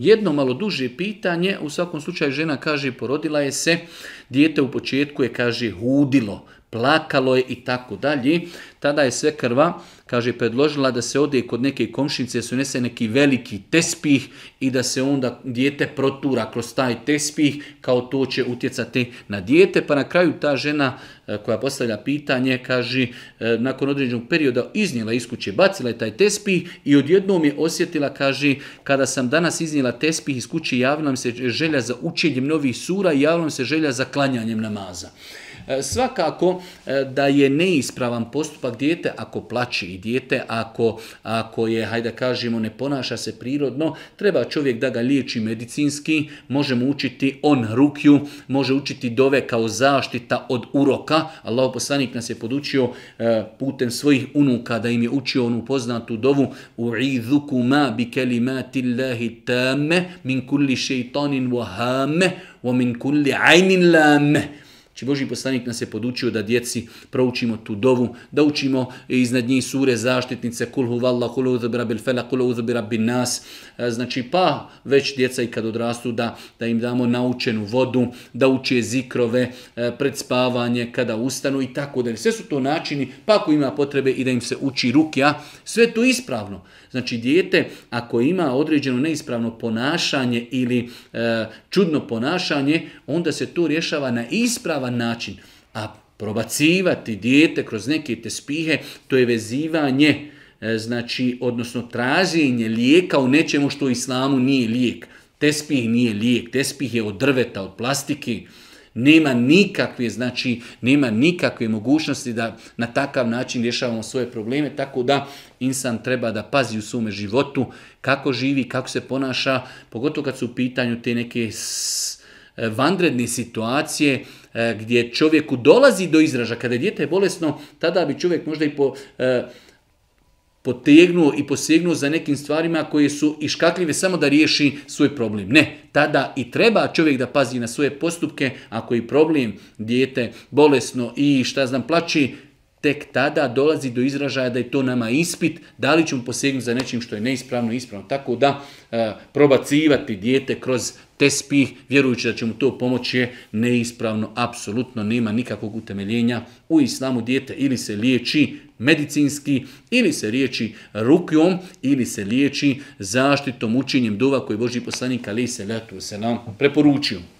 Jedno malo duže pitanje, u svakom slučaju žena kaže porodila je se, dijete u početku je kaže hudilo, plakalo je i tako dalje. Tada je sve krva, kaže, predložila da se ode kod neke da su nese neki veliki tespih i da se onda dijete protura kroz taj tespih, kao to će utjecati na dijete. Pa na kraju ta žena e, koja postavlja pitanje, kaže, e, nakon određenog perioda iznijela iz kuće, bacila je taj tespih i odjednom je osjetila, kaže, kada sam danas iznijela tespih iz kuće, javila mi se želja za učenjem novih sura i javila mi se želja za klanjanjem namaza. E, svakako e, da je neispravan postupak dijete ako plaći i dijete, ako, je, hajde kažemo, ne ponaša se prirodno, treba čovjek da ga liječi medicinski, možemo učiti on rukju, može učiti dove kao zaštita od uroka. Allah poslanik nas je podučio e, putem svojih unuka da im je učio onu poznatu dovu u ma bi lahi tame min kulli šeitanin wahame wa min kulli ajnin lame. Či Boži poslanik nas je podučio da djeci proučimo tu dovu, da učimo iznad njih sure zaštitnice, kul huvalla, kul uzabira bil fela, nas. E, znači pa već djeca i kad odrastu da, da im damo naučenu vodu, da uče zikrove, e, pred spavanje, kada ustanu i tako da Sve su to načini, pa ako ima potrebe i da im se uči rukja, sve to ispravno. Znači dijete ako ima određeno neispravno ponašanje ili e, čudno ponašanje, onda se to rješava na ispravan način. A probacivati dijete kroz neke te spihe to je vezivanje, e, znači, odnosno traženje lijeka u nečemu što u islamu nije lijek. Tespih nije lijek, tespih je od drveta, od plastike. Nema nikakve, znači, nema nikakve mogućnosti da na takav način rješavamo svoje probleme, tako da insan treba da pazi u svome životu kako živi, kako se ponaša, pogotovo kad su u pitanju te neke s E, vanredne situacije e, gdje čovjeku dolazi do izraža, kada je dijete bolesno, tada bi čovjek možda i po, e, potegnuo i posegnuo za nekim stvarima koje su iškakljive samo da riješi svoj problem. Ne, tada i treba čovjek da pazi na svoje postupke, ako je problem dijete bolesno i šta znam plači tek tada dolazi do izražaja da je to nama ispit, da li ćemo posegnuti za nečim što je neispravno ispravno. Tako da e, probacivati dijete kroz tespih, vjerujući da će mu to pomoći je neispravno, apsolutno nema nikakvog utemeljenja u islamu dijete ili se liječi medicinski, ili se liječi rukjom, ili se liječi zaštitom, učinjem duva koji Boži poslanik ali se letu se nam preporučio.